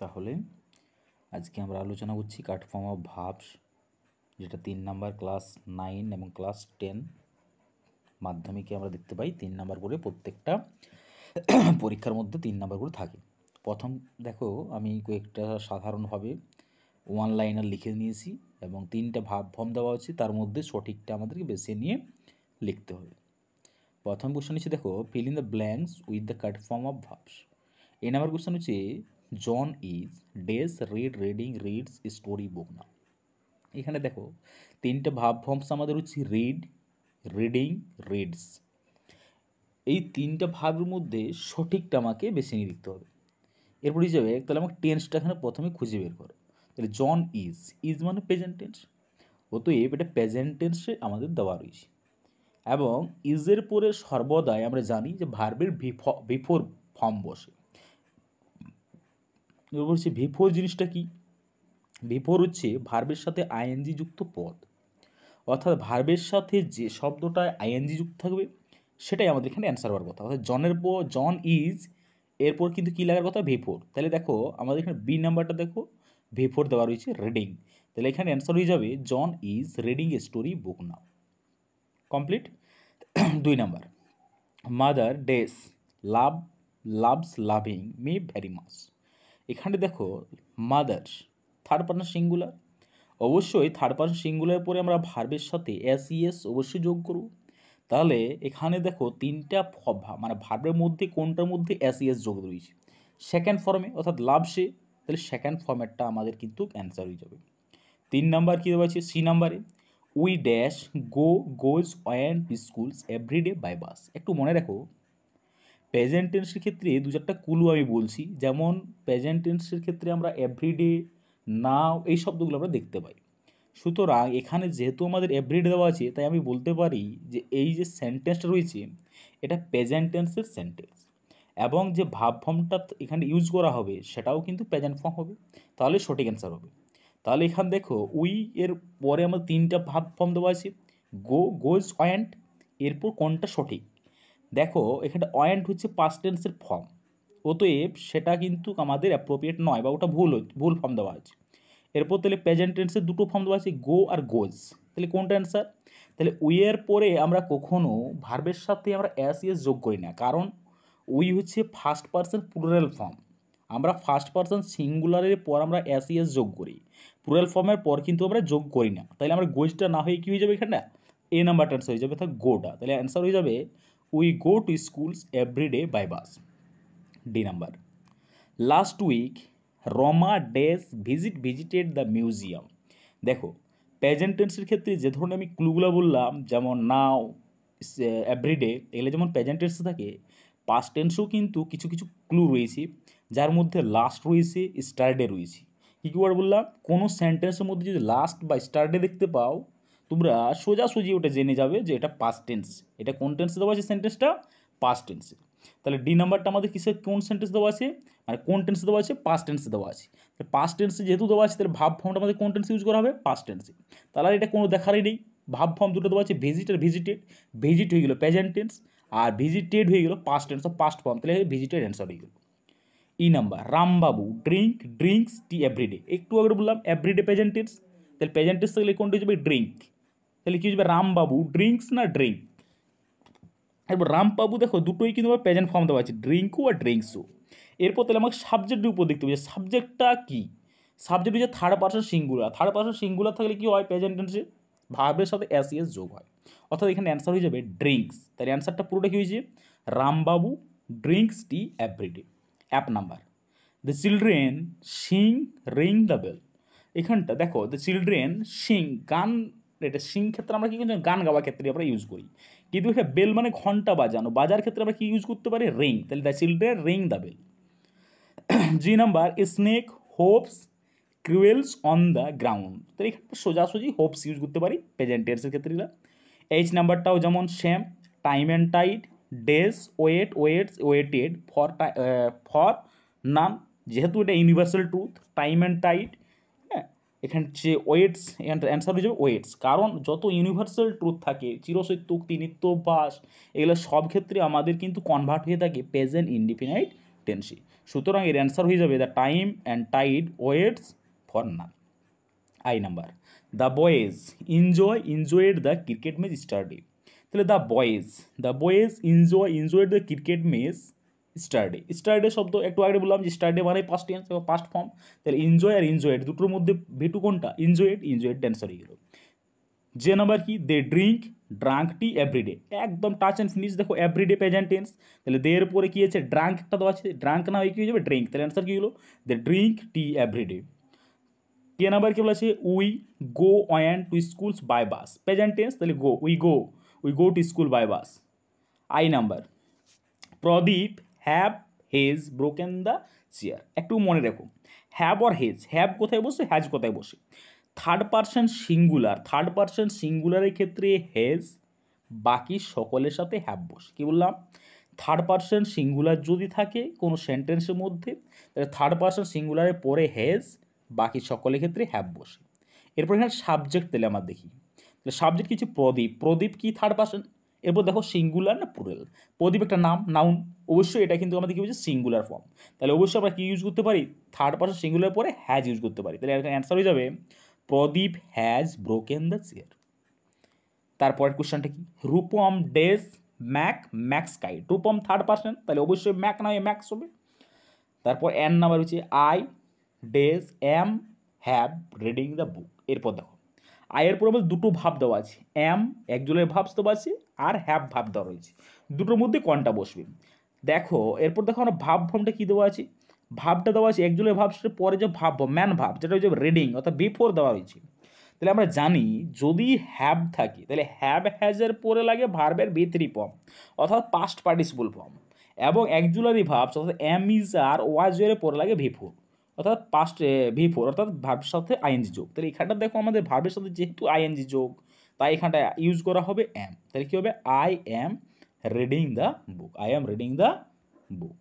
তাহলে আজকে আমরা আলোচনা করছি ফর্ম অফ ভাবস যেটা তিন নাম্বার ক্লাস নাইন এবং ক্লাস টেন মাধ্যমিকে আমরা দেখতে পাই তিন নাম্বার করে প্রত্যেকটা পরীক্ষার মধ্যে তিন নাম্বার করে থাকে প্রথম দেখো আমি কয়েকটা সাধারণভাবে ওয়ান লাইনার লিখে নিয়েছি এবং তিনটা ভাব ফর্ম দেওয়া হচ্ছে তার মধ্যে সঠিকটা আমাদেরকে বেছে নিয়ে লিখতে হবে প্রথম কোশ্চেন হচ্ছে দেখো fill in the blanks with the correct form of verbs এই নাম্বার কোশ্চেন হচ্ছে John is does read reading reads story book না এখানে দেখো তিনটে ভাব ফর্মস আমাদের হচ্ছে রিড রিডিং রিডস এই তিনটা ভাবের মধ্যে সঠিকটা আমাকে বেছে নিয়ে লিখতে হবে এরপর হিসাবে তাহলে আমাকে টেন্সটা এখানে প্রথমে খুঁজে বের করো তাহলে জন ইজ ইজ মানে প্রেজেন্ট টেন্স অতএব এটা প্রেজেন্ট টেন্সে আমাদের দেওয়া রয়েছে এবং ইজের পরে সর্বদাই আমরা জানি যে ভার্বের বিফোর ফর্ম বসে বলছি ভি ফোর জিনিসটা কি ফোর হচ্ছে ভার্বের সাথে আইএনজি যুক্ত পদ অর্থাৎ ভার্বের সাথে যে শব্দটা আইএনজি যুক্ত থাকবে সেটাই আমাদের এখানে অ্যান্সার হওয়ার কথা অর্থাৎ জনের পর জন ইজ এরপর কিন্তু কী লাগার কথা ভেফোর তাহলে দেখো আমাদের এখানে বি নাম্বারটা দেখো ভেফোর দেওয়া রয়েছে রিডিং তাহলে এখানে অ্যান্সার হয়ে যাবে John is reading a story book now complete দুই number mother does love loves loving me very much এখানে দেখো মাদার থার্ড পার্সন সিঙ্গুলার অবশ্যই থার্ড পার্সন সিঙ্গুলার পরে আমরা ভার্বের সাথে এস ইএস e, অবশ্যই যোগ করব তাহলে এখানে দেখো তিনটা মানে ভার্বের মধ্যে কোনটার মধ্যে এস ইএস e, যোগ রয়েছে সেকেন্ড ফর্মে অর্থাৎ লাভ সে তাহলে সেকেন্ড ফর্মেটটা আমাদের কিন্তু অ্যান্সার হয়ে যাবে তিন নাম্বার কী দেওয়া আছে সি নাম্বারে we dash go goes and schools everyday by bus একটু মনে রাখো প্রেজেন্ট টেন্সের ক্ষেত্রে দু চারটা কুলু আমি বলছি যেমন প্রেজেন্ট টেন্সের ক্ষেত্রে আমরা এভরিডে নাও এই শব্দগুলো আমরা দেখতে পাই সুতরাং এখানে যেহেতু আমাদের এভরিডে দেওয়া আছে তাই আমি বলতে পারি যে এই যে সেন্টেন্সটা রয়েছে এটা প্রেজেন্ট টেন্সের সেন্টেন্স এবং যে ভাব ফর্মটা এখানে ইউজ করা হবে সেটাও কিন্তু প্রেজেন্ট ফর্ম হবে তাহলে সঠিক অ্যান্সার হবে তাহলে এখানে দেখো উই এর পরে আমাদের তিনটা ভাব ফর্ম দেওয়া আছে গো গোজ অয়েন্ট এরপর কোনটা সঠিক দেখো এখানে অয়েন্ট হচ্ছে পাস্ট টেন্সের ফর্ম অতএব সেটা কিন্তু আমাদের অ্যাপ্রোপ্রিয়েট নয় বা ওটা ভুল ভুল ফর্ম দেওয়া আছে এরপর তাহলে প্রেজেন্ট টেন্সের দুটো ফর্ম দেওয়া আছে গো আর গোজ তাহলে কোনটা অ্যান্সার তাহলে উইয়ের পরে আমরা কখনো ভার্বের সাথে আমরা অ্যাস ইয়েস যোগ করি না কারণ উই হচ্ছে ফার্স্ট পার্সন প্লুরাল ফর্ম আমরা ফার্স্ট পার্সন সিঙ্গুলারের পর আমরা অ্যাস ইয়েস যোগ করি পুরোরাল ফর্মের পর কিন্তু আমরা যোগ করি না তাহলে আমরা গোজটা না হয়ে কী হয়ে যাবে এখানটা এ নাম্বারটা অ্যান্সার হয়ে যাবে অর্থাৎ গোটা তাহলে অ্যান্সার হয়ে যাবে we go to schools everyday by bus D number last week Rama does visit visited the museum দেখো প্রেজেন্টেন্সের ক্ষেত্রে যে ধরনের আমি ক্লুগুলো বললাম যেমন নাও এভরিডে এগুলো যেমন প্রেজেন্টেন্স থাকে পাস্ট টেন্সেও কিন্তু কিছু কিছু ক্লু রয়েছে যার মধ্যে লাস্ট রয়েছে স্টারডে রয়েছে কী কী বললাম কোনো সেন্টেন্সের মধ্যে যদি লাস্ট বা স্টারডে দেখতে পাও তোমরা সোজাসুজি ওটা জেনে যাবে যে এটা পাস টেন্স এটা কোন টেন্সে দেওয়া আছে সেন্টেন্সটা পাস টেন্সে তাহলে ডি নাম্বারটা আমাদের কিসে কোন সেন্টেন্স দেওয়া আছে মানে কোন টেন্সে দেওয়া আছে পাস টেন্সে দেওয়া আছে তাহলে টেন্সে যেহেতু দেওয়া আছে তাহলে ভাব ফর্মটা আমাদের কোন টেন্সে ইউজ করা হবে পাস টেন্সে তাহলে এটা কোনো দেখারই নেই ভাব ফর্ম দুটো দেওয়া আছে ভিজিট আর ভিজিটেড ভিজিট হয়ে গেলো প্রেজেন্ট টেন্স আর ভিজিটেড হয়ে গেলো past tense of past form তাহলে ভিজিটেড অ্যান্সার হয়ে গেলো E e number Rambabu drink drinks tea everyday একটু আগে বললাম এভরিডে প্রেজেন্ট টেন্স তাহলে প্রেজেন্ট টেন্স থাকলে কোনটা হয়ে যাবে ড্রিঙ্ক তাহলে কী হচ্ছে রামবাবু ড্রিঙ্কস না ড্রিঙ্ক এরপর রামবাবু দেখো দুটোই কিন্তু প্রেজেন্ট ফর্ম দেওয়া আছে ড্রিঙ্কু আর ড্রিঙ্কসু এরপর তাহলে আমাকে সাবজেক্টের উপর দেখতে হবে সাবজেক্টটা কী সাবজেক্ট হচ্ছে third person singular third person singular থাকলে কী হয় প্রেজেন্ট টেন্সে ভাবের সাথে এস ইএস যোগ হয় অর্থাৎ এখানে অ্যান্সার হয়ে যাবে ড্রিঙ্কস তাহলে অ্যান্সারটা পুরোটা কী হয়েছে Rambabu drinks tea everyday F number the children sing ring the bell এখানটা দেখো দ্য চিলড্রেন সিং গান এটা সিং ক্ষেত্রে আমরা কী করি গান গাওয়ার ক্ষেত্রে আমরা ইউজ করি কিন্তু এটা বেল মানে ঘন্টা বাজানো বাজার ক্ষেত্রে আমরা কী ইউজ করতে পারি রিং তাহলে the children ring the bell G number snake hops crawls on the ground তাহলে এখানে সোজাসুজি হোপস ইউজ করতে পারি প্রেজেন্ট টেন্সের ক্ষেত্রে এইচ নাম্বারটাও যেমন same time and tide does wait waits waited for for none যেহেতু এটা universal truth time and tide এখানে যে ওয়েটস এখানটা অ্যান্সার হয়ে যাবে ওয়েটস কারণ যত ইউনিভার্সাল ট্রুথ থাকে চিরসৈত্য উক্তি নিত্যভ্যাস এগুলো সব ক্ষেত্রে আমাদের কিন্তু কনভার্ট হয়ে থাকে প্রেজেন্ট ইনডিফিনাইট টেন্সি সুতরাং এর অ্যান্সার হয়ে যাবে the time and tide waits for none I number the boys enjoy enjoyed the cricket match yesterday তাহলে the boys the boys enjoy enjoyed the cricket match yesterday yesterday শব্দ একটু আগে বললাম যে স্টার্ডে মানে পাস্ট টেন্স এবং past form তাহলে enjoy আর এনজয়েড দুটোর মধ্যে ভেটু কোনটা এনজয়েড এনজয়েড ড্যান্স হয়ে গেল যে নাম্বার কি they drink drank tea everyday একদম টাচ অ্যান্ড ফিনিশ দেখো এভরিডে প্রেজেন্ট টেন্স তাহলে এর পরে কী আছে ড্রাঙ্ক একটা দেওয়া আছে ড্রাঙ্ক না হয়ে কী হয়ে যাবে ড্রিঙ্ক তাহলে অ্যান্সার কী হলো they drink tea everyday K number কি বলেছে we go and to schools by bus present tense তাহলে go we go we go to school by bus I number Pradip have has broken the chair একটু মনে রেখো have or hedge have কোথায় বসে has কোথায় বসে third person singular third person সিঙ্গুলারের ক্ষেত্রে হেজ বাকি সকলের সাথে হ্যাভ বসে কী বললাম থার্ড পার্সন সিঙ্গুলার যদি থাকে কোনো সেন্টেন্সের মধ্যে তাহলে থার্ড পার্সন সিঙ্গুলারের পরে হেজ বাকি সকলের ক্ষেত্রে হ্যাভ বসে এরপর এখানে সাবজেক্ট তেলে আমার দেখি তাহলে সাবজেক্ট কিছু প্রদীপ প্রদীপ কি থার্ড পার্সন এরপর দেখো সিঙ্গুলার না পুরেল প্রদীপ একটা নাম নাউন অবশ্যই এটা কিন্তু আমাদের কি বলছে সিঙ্গুলার ফর্ম তাহলে অবশ্যই আমরা কী ইউজ করতে পারি থার্ড পার্সন সিঙ্গুলার পরে হ্যাজ ইউজ করতে পারি তাহলে অ্যান্সার হয়ে যাবে Pradip has broken the chair তারপরের কোশ্চেনটা কি Rupam does make makes kite Rupam third person তাহলে অবশ্যই ম্যাক নয় ম্যাক্স হবে তারপর অ্যান নাম্বার হচ্ছে I does am have reading the book এরপর দেখো আয়ের প্রবল দুটো ভাব দেওয়া আছে অ্যাম জুলের ভাব দেওয়া আছে আর হ্যাভ ভাব দেওয়া রয়েছে দুটোর মধ্যে কোনটা বসবে দেখো এরপর দেখো আমরা ভাব ফর্মটা কী দেওয়া আছে ভাবটা দেওয়া আছে জুলের ভাব সেটা পরে যে ভাব ম্যান ভাব যেটা হচ্ছে রেডিং অর্থাৎ বিফোর দেওয়া রয়েছে তাহলে আমরা জানি যদি হ্যাভ থাকে তাহলে হ্যাভ হ্যাজের পরে লাগে ভার্বের বি থ্রি ফর্ম অর্থাৎ পাস্ট পার্টিসিপুল ফর্ম এবং এক জুলারি ভাবস অর্থাৎ এম ইজ আর ওয়াজ এর পরে লাগে ভি অর্থাৎ পাস্ট ভি ফোর অর্থাৎ ভার্বের সাথে আইএনজি যোগ তাহলে এখানটা দেখো আমাদের ভার্বের সাথে যেহেতু আইএনজি যোগ তাই এখানটা ইউজ করা হবে অ্যাম তাহলে কী হবে I am reading the book I am reading the book